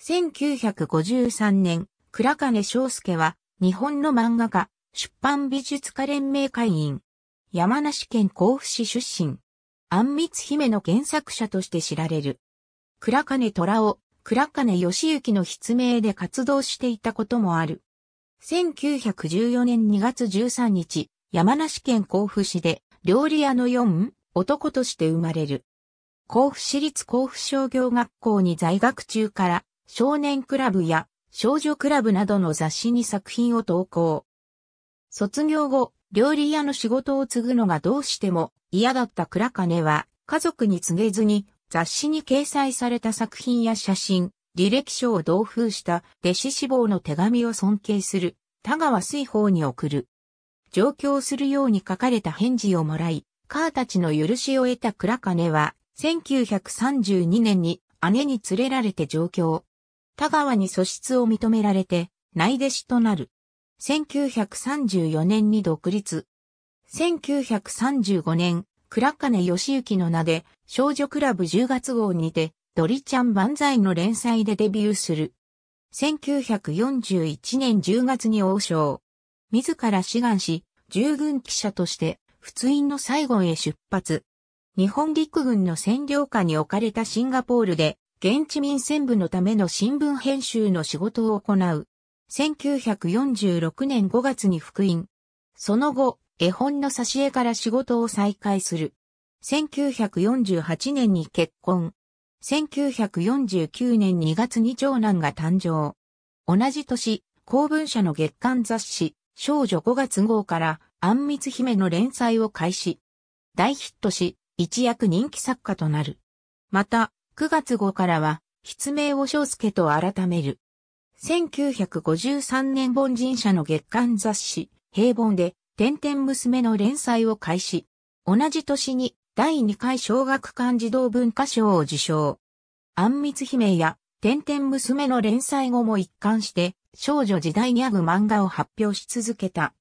1953年、倉金章介は、日本の漫画家、出版美術家連盟会員。山梨県甲府市出身。安密姫の原作者として知られる。倉金虎を倉金義行の筆名で活動していたこともある。1914年2月13日、山梨県甲府市で料理屋の4男として生まれる。甲府市立甲府商業学校に在学中から少年クラブや少女クラブなどの雑誌に作品を投稿。卒業後、料理屋の仕事を継ぐのがどうしても嫌だった倉金は、家族に告げずに雑誌に掲載された作品や写真、履歴書を同封した弟子志望の手紙を尊敬する田川水宝に送る。上京するように書かれた返事をもらい、母たちの許しを得た倉金は、1932年に姉に連れられて上京。田川に素質を認められて、内弟子となる。1934年に独立。1935年、倉金義行の名で、少女クラブ10月号にて、ドリちゃん万歳の連載でデビューする。1941年10月に王将。自ら志願し、従軍記者として、仏院の最後へ出発。日本陸軍の占領下に置かれたシンガポールで、現地民宣部のための新聞編集の仕事を行う。1946年5月に復員。その後、絵本の挿絵から仕事を再開する。1948年に結婚。1949年2月に長男が誕生。同じ年、公文社の月刊雑誌、少女5月号から、あんみつ姫の連載を開始。大ヒットし、一躍人気作家となる。また、9月号からは、筆名を章介と改める。1953年凡人社の月刊雑誌、平凡で、天々娘の連載を開始。同じ年に、第2回小学館児童文化賞を受賞。あんみつ姫や、天々娘の連載後も一貫して、少女時代ギャグ漫画を発表し続けた。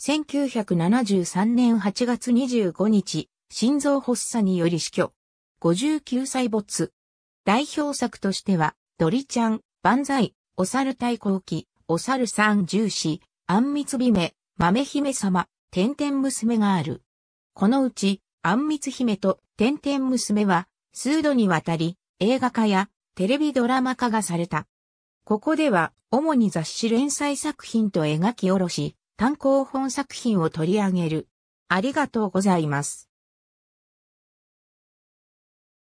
1973年8月25日、心臓発作により死去。59歳没。代表作としては、ドリちゃん、万歳、お猿対抗期、お猿三重視、あんみつ姫、豆姫様、天天娘がある。このうち、あんみつ姫と天天娘は、数度にわたり、映画化やテレビドラマ化がされた。ここでは、主に雑誌連載作品と描き下ろし、単行本作品を取り上げる。ありがとうございます。